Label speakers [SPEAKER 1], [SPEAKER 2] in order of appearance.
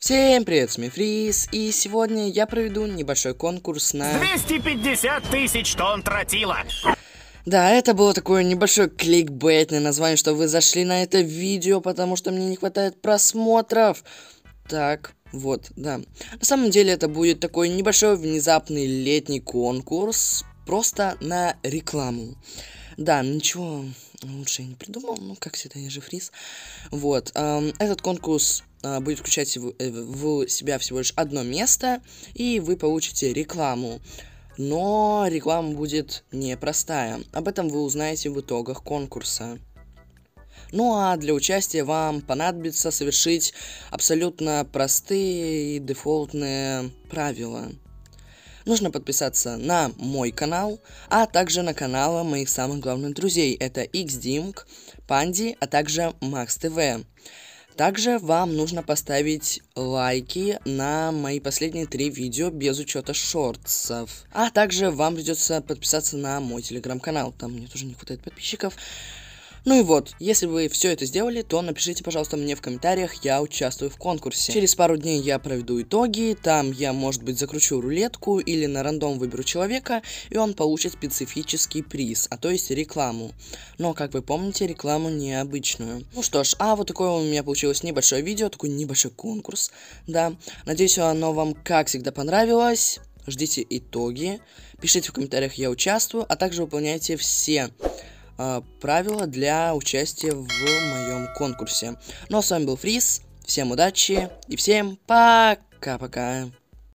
[SPEAKER 1] Всем привет, Смифриз, и сегодня я проведу небольшой конкурс на...
[SPEAKER 2] 250 тысяч тонн тротила!
[SPEAKER 1] Да, это было такое небольшое кликбейтное название, что вы зашли на это видео, потому что мне не хватает просмотров. Так, вот, да. На самом деле это будет такой небольшой внезапный летний конкурс, просто на рекламу. Да, ничего, ну, лучше я не придумал, ну, как всегда, я же фриз. Вот, этот конкурс а, будет включать э, в себя всего лишь одно место, и вы получите рекламу. Но реклама будет непростая. Об этом вы узнаете в итогах конкурса. Ну а для участия вам понадобится совершить абсолютно простые и дефолтные правила нужно подписаться на мой канал, а также на каналы моих самых главных друзей. Это XDimk, Панди, а также MaxTV. Также вам нужно поставить лайки на мои последние три видео без учета шортсов. А также вам придется подписаться на мой телеграм-канал, там мне тоже не хватает подписчиков. Ну и вот, если вы все это сделали, то напишите, пожалуйста, мне в комментариях, я участвую в конкурсе. Через пару дней я проведу итоги, там я, может быть, закручу рулетку или на рандом выберу человека, и он получит специфический приз, а то есть рекламу. Но, как вы помните, рекламу необычную. Ну что ж, а вот такое у меня получилось небольшое видео, такой небольшой конкурс, да. Надеюсь, оно вам, как всегда, понравилось ждите итоги, пишите в комментариях, я участвую, а также выполняйте все а, правила для участия в моем конкурсе. Ну а с вами был Фриз, всем удачи и всем пока-пока.